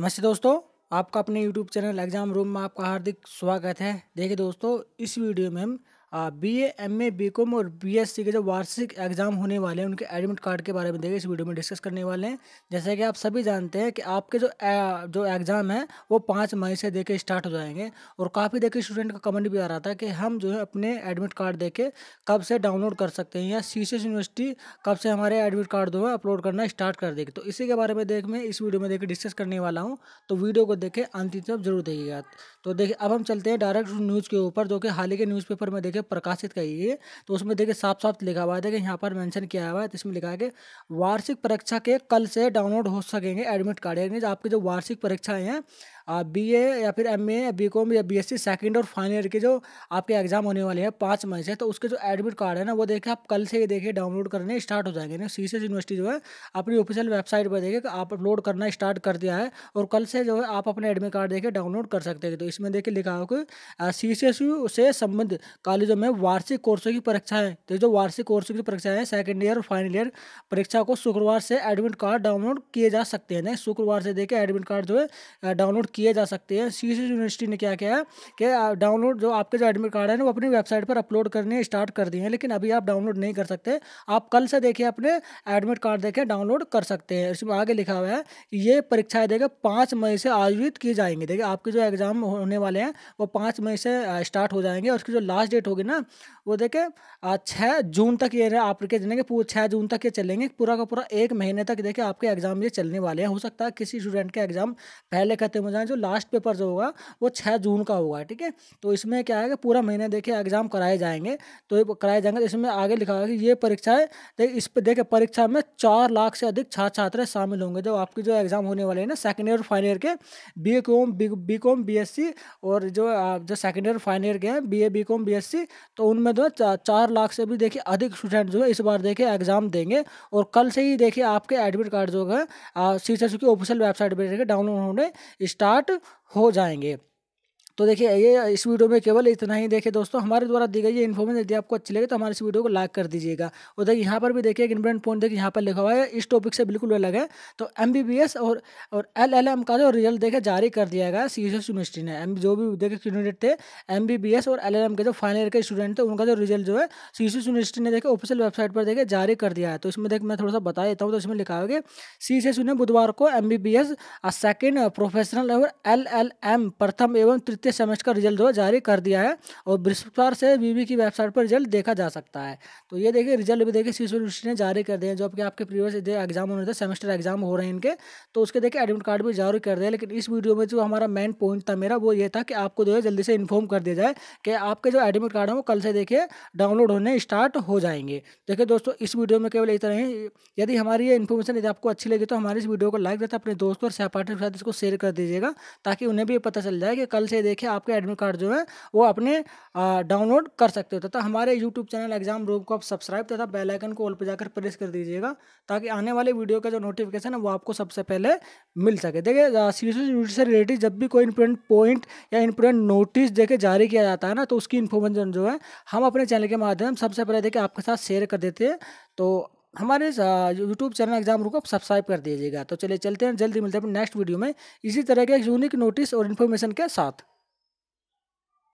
नमस्ते दोस्तों आपका अपने यूट्यूब चैनल एग्जाम रूम में आपका हार्दिक स्वागत है देखिए दोस्तों इस वीडियो में हम B A M A B com और बी एस सी के जो वार्षिक एग्जाम होने वाले हैं उनके एडमिट कार्ड के बारे में देखिए इस वीडियो में डिस्कस करने वाले हैं जैसे कि आप सभी जानते हैं कि आपके जो ए, जो एग्ज़ाम है वो पाँच मई से देखे स्टार्ट हो जाएंगे और काफ़ी देखे स्टूडेंट का कमेंट भी आ रहा था कि हम जो है अपने एडमिट कार्ड देखे कब से डाउनलोड कर सकते हैं या सी यूनिवर्सिटी कब से हमारे एडमिट कार्ड जो है अपलोड करना स्टार्ट कर देगी तो इसी के बारे में देख मैं इस वीडियो में देखे डिस्कस करने वाला हूँ तो वीडियो को देखे अंतिम तक जरूर देखिएगा तो देखिए अब हम चलते हैं डायरेक्ट न्यूज़ के ऊपर जो कि हाल ही के न्यूज़पेपर में देखे देखिए प्रकाशित करिए तो उसमें देखिए साफ साफ लिखा हुआ है देखिए यहाँ पर मेंशन किया हुआ है तो इसमें लिखा है कि वार्षिक परीक्षा के कल से डाउनलोड हो सकेंगे एडमिट कार्ड यानी आपकी जो वार्षिक परीक्षाएँ हैं आप बी ए या फिर एम ए बी कॉम या बी एस सी सेकेंड और फाइनल ईयर के जो आपके एग्जाम होने वाले हैं पाँच मई से तो उसके जो एडमिट कार्ड है ना वो देखिए आप कल से ही देखिए डाउनलोड करने स्टार्ट हो जाएंगे ना सी एस यूनिवर्सिटी जो है अपनी ऑफिशियल वेबसाइट पर देखिए आप अपलोड करना स्टार्ट कर दिया है और कल से जो है आप अपने एडमिट कार्ड देखिए डाउनलोड कर सकते हैं तो इसमें देखिए लिखा हो कि सी से संबंधित कॉलेजों में वार्षिक कोर्सों की परीक्षाएँ तो जो वार्षिक कोर्सों की परीक्षाएँ हैं सेकेंड ईयर और फाइनल ईयर परीक्षा को शुक्रवार से एडमिट कार्ड डाउनलोड किए जा सकते हैं ना शुक्रवार से देखिए एडमिट कार्ड जो है डाउनलोड किए जा सकते हैं सी यूनिवर्सिटी ने क्या किया है कि डाउनलोड जो आपके जो एडमिट कार्ड है ना वो अपनी वेबसाइट पर अपलोड करने स्टार्ट कर दिए हैं लेकिन अभी आप डाउनलोड नहीं कर सकते आप कल से देखिए अपने एडमिट कार्ड देखें डाउनलोड कर सकते हैं इसमें आगे लिखा हुआ है ये परीक्षाएँ देखें पाँच मई से आयोजित की जाएंगी देखिए आपके जो एग्ज़ाम होने वाले हैं वो पाँच मई से स्टार्ट हो जाएंगे और उसकी जो लास्ट डेट होगी ना वो देखें छः जून तक ये आपके देने के छः जून तक ये चलेंगे पूरा का पूरा एक महीने तक देखें आपके एग्ज़ाम ये चलने वाले हैं हो सकता है किसी स्टूडेंट के एग्ज़ाम पहले खत्म हो जाए जो लास्ट पेपर जो होगा वो छः जून का होगा ठीक है तो इसमें क्या है कि पूरा महीने देखिए एग्जाम कराए जाएंगे तो कराए जाएंगे तो इसमें आगे लिखा है कि ये परीक्षाएं देख इस पर देखिए परीक्षा में चार लाख से अधिक छात्र छात्र शामिल होंगे जो आपकी जो एग्ज़ाम होने वाले हैं ना सेकेंड ईयर फाइनल ईयर के B A com B com B S C और जो जो सेकेंड ईयर फाइनल ईयर के हैं B A B com B S C तो उनमें जो है चार लाख से भी देखिए अधिक स्टूडेंट जो है इस बार देखिए एग्ज़ाम देंगे और कल से ही देखिए आपके एडमिट कार्ड जो है सी एस की ऑफिशियल वेबसाइट पर देखिए डाउनलोड होने स्टार्ट स्टार्ट हो जाएंगे तो देखिए ये इस वीडियो में केवल इतना ही देखिए दोस्तों हमारे द्वारा दी गई ये इन्फॉर्मेशन यदि आपको अच्छी लगे तो हमारे इस वीडियो को लाइक कर दीजिएगा और देखिए यहाँ पर भी देखिए एक इंपॉर्टेंट पॉइंट देखिए यहाँ पर लिखा हुआ है इस टॉपिक से बिल्कुल अलग है तो एम और और एल एल एम का जो रिजल्ट देखे जारी कर दिया गया सी यूनिवर्सिटी ने एम जो भी देखे कैंडिडेट थे एम और एल के जो फाइनल ईयर के स्टूडेंट थे उनका जो रिजल्ट जो है सी यूनिवर्सिटी ने देखे ऑफिशियल वेबसाइट पर देखे जारी कर दिया है तो इसमें देख मैं थोड़ा सा बता देता हूँ तो इसमें लिखा हुआ एस सी ने बुधवार को M B B S second professional और एल एल एम प्रथम एवं तृतीय वित्तीय सेमेस्टर का रिजल्ट जो जारी कर दिया है और बृहस्पतिवार से बीबी की वेबसाइट पर रिजल्ट देखा जा सकता है तो ये देखिए रिजल्ट भी देखिए शीशु यूनिवर्सिटी ने जारी कर दिया जो आपके आपके प्रीवियस एग्जाम होने थे सेमेस्टर एग्जाम हो रहे हैं इनके तो उसके देखिए एडमिट कार्ड भी जारी कर दिया लेकिन इस वीडियो में जो हमारा मेन पॉइंट था मेरा वो ये था कि आपको जो है जल्दी से इन्फॉर्म कर दिया जाए कि आपके जो एडमिट कार्ड है वो कल से देखिए डाउनलोड होने स्टार्ट हो जाएंगे देखिए दोस्तों इस वीडियो में केवल इतना ही यदि हमारी ये इन्फॉर्मेशन यदि आपको अच्छी लगी तो हमारे इस वीडियो को लाइक देता अपने दोस्तों और सहपाठियों के साथ इसको शेयर कर दीजिएगा ताकि उन्हें भी पता चल जाए कि कल से देखिए देखे आपका एडमिट कार्ड जो है वो अपने डाउनलोड कर सकते हो तथा हमारे यूट्यूब चैनल एग्जाम रोब को आप सब्सक्राइब तथा बेलाइकन को ऑल पर जाकर प्रेस कर दीजिएगा ताकि आने वाले वीडियो का जो नोटिफिकेशन है वो आपको सबसे पहले मिल सके देखिए सीरीज से रिलेटेड जब भी कोई इंपोर्टेंट पॉइंट या इंपोर्टेंट नोटिस देखे जारी किया जाता है ना तो उसकी इन्फॉर्मेशन जो है हम अपने चैनल के माध्यम सबसे पहले देखे आपके साथ शेयर कर देते हैं तो हमारे यूट्यूब चैनल एग्जाम रूप को सब्सक्राइब कर दीजिएगा तो चलिए चलते हैं जल्दी मिलते हैं अपने नेक्स्ट वीडियो में इसी तरह के यूनिक नोटिस और इन्फॉर्मेशन के साथ